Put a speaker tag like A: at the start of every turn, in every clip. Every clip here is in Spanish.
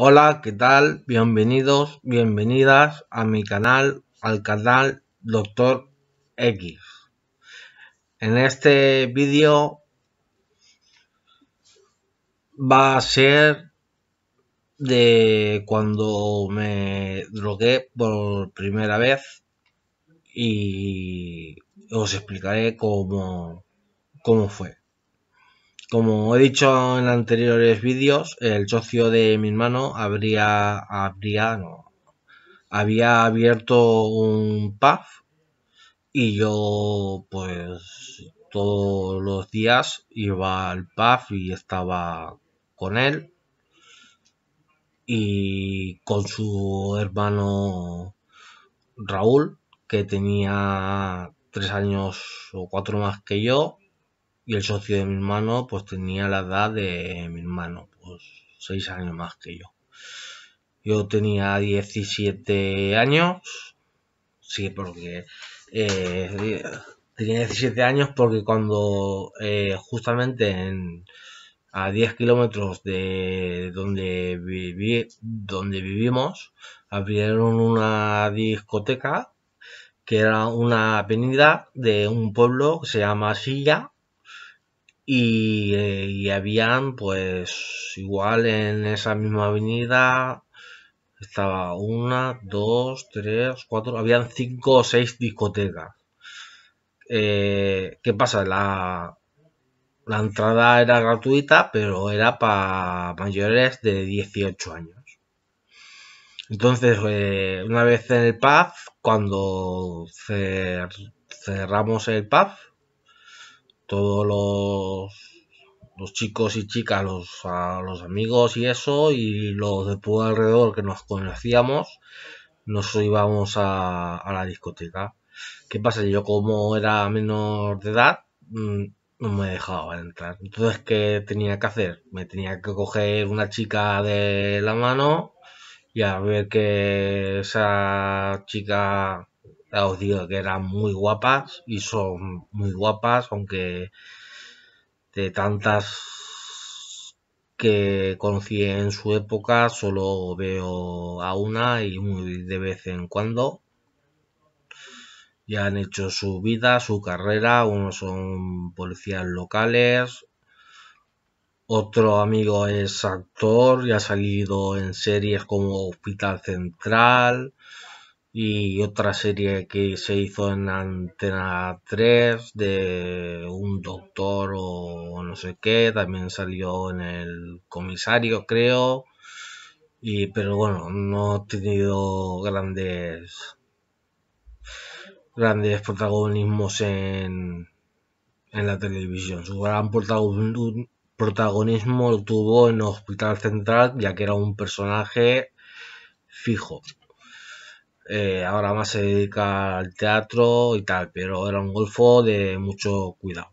A: Hola, ¿qué tal? Bienvenidos, bienvenidas a mi canal, al canal Doctor X. En este vídeo va a ser de cuando me drogué por primera vez y os explicaré cómo, cómo fue. Como he dicho en anteriores vídeos, el socio de mi hermano habría, habría había abierto un pub y yo pues todos los días iba al pub y estaba con él y con su hermano Raúl que tenía tres años o cuatro más que yo y el socio de mi hermano pues tenía la edad de mi hermano, pues 6 años más que yo. Yo tenía 17 años, sí, porque eh, tenía 17 años porque cuando eh, justamente a 10 kilómetros de donde, donde vivimos abrieron una discoteca que era una avenida de un pueblo que se llama Silla eh, y, habían pues igual en esa misma avenida estaba una, dos, tres, cuatro, habían cinco o seis discotecas. Eh, ¿Qué pasa? La, la entrada era gratuita, pero era para mayores de 18 años. Entonces, eh, una vez en el pub, cuando cerramos el pub, todos los, chicos y chicas, los, amigos y eso, y los de todo alrededor que nos conocíamos, nos íbamos a, la discoteca. ¿Qué pasa? Yo como era menor de edad, mm, no me dejaba entrar. Entonces, ¿qué tenía que hacer? Me tenía que coger una chica de la mano y a ver que esa chica os digo que eran muy guapas y son muy guapas, aunque de tantas que conocí en su época solo veo a una y muy de vez en cuando. Ya han hecho su vida, su carrera, unos son policías locales, otro amigo es actor y ha salido en series como Hospital Central, y otra serie que se hizo en Antena 3 de un doctor o no sé qué, también salió en el comisario creo, y, pero bueno, no ha tenido grandes grandes protagonismos en, en la televisión. Su gran protagonismo lo tuvo en Hospital Central, ya que era un personaje fijo. Eh, ahora más se dedica al teatro y tal, pero era un golfo de mucho cuidado.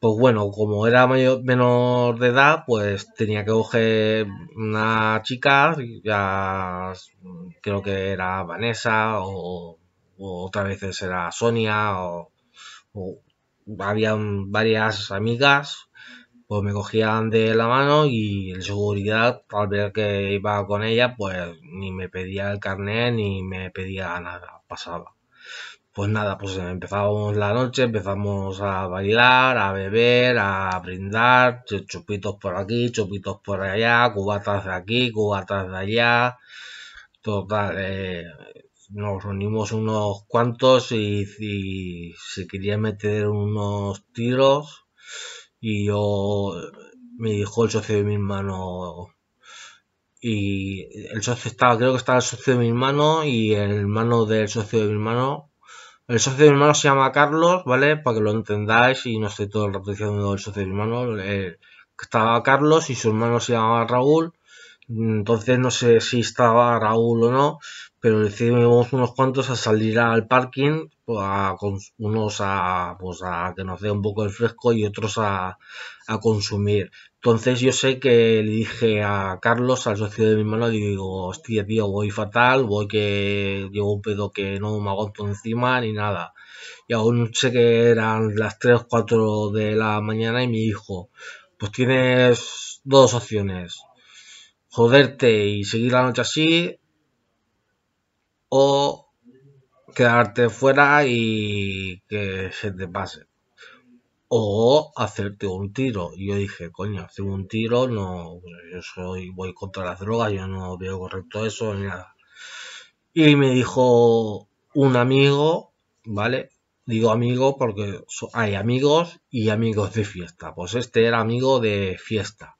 A: Pues bueno, como era mayor, menor de edad, pues tenía que coger una chica, ya creo que era Vanessa o, otra otras veces era Sonia o, había varias amigas pues me cogían de la mano y en seguridad, al ver que iba con ella, pues ni me pedía el carnet ni me pedía nada, pasaba. Pues nada, pues empezábamos la noche, empezamos a bailar, a beber, a brindar, chupitos por aquí, chupitos por allá, cubatas de aquí, cubatas de allá. Total, eh, nos reunimos unos cuantos y, si se quería meter unos tiros y yo, me dijo el socio de mi hermano, y el socio estaba, creo que estaba el socio de mi hermano y el hermano del socio de mi hermano. El socio de mi hermano se llama Carlos, ¿vale? Para que lo entendáis y no estoy todo el rato diciendo el socio de mi hermano. Eh, estaba Carlos y su hermano se llamaba Raúl. Entonces no sé si estaba Raúl o no, pero decidimos unos cuantos a salir al parking, pues, unos a, que nos dé un poco de fresco y otros a, a, consumir. Entonces yo sé que le dije a Carlos, al socio de mi hermano, digo, hostia tío, voy fatal, voy que llevo un pedo que no me aguanto encima ni nada. Y aún sé que eran las 3 o 4 de la mañana y mi hijo, pues tienes dos opciones, joderte y seguir la noche así o quedarte fuera y que se te pase. O hacerte un tiro. Y yo dije, coño, hacer un tiro, no, yo soy, voy contra las drogas, yo no veo correcto eso ni nada. Y me dijo un amigo, ¿vale? Digo amigo porque hay amigos y amigos de fiesta. Pues este era amigo de fiesta.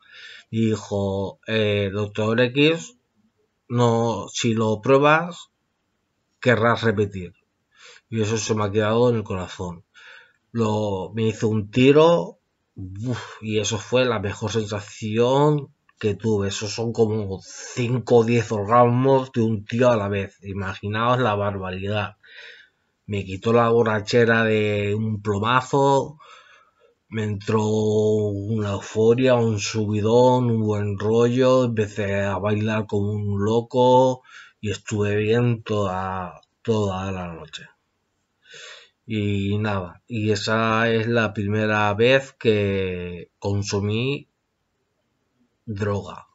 A: Dijo, eh, doctor X, no, si lo pruebas, querrás repetir. Y eso se me ha quedado en el corazón. Lo, me hizo un tiro y eso fue la mejor sensación que tuve. eso son como 5 o 10 orgasmos de un tío a la vez. Imaginaos la barbaridad. Me quitó la borrachera de un plomazo. Me entró una euforia, un subidón, un buen rollo. Empecé a bailar como un loco y estuve bien toda, toda la noche. Y nada, y esa es la primera vez que consumí droga.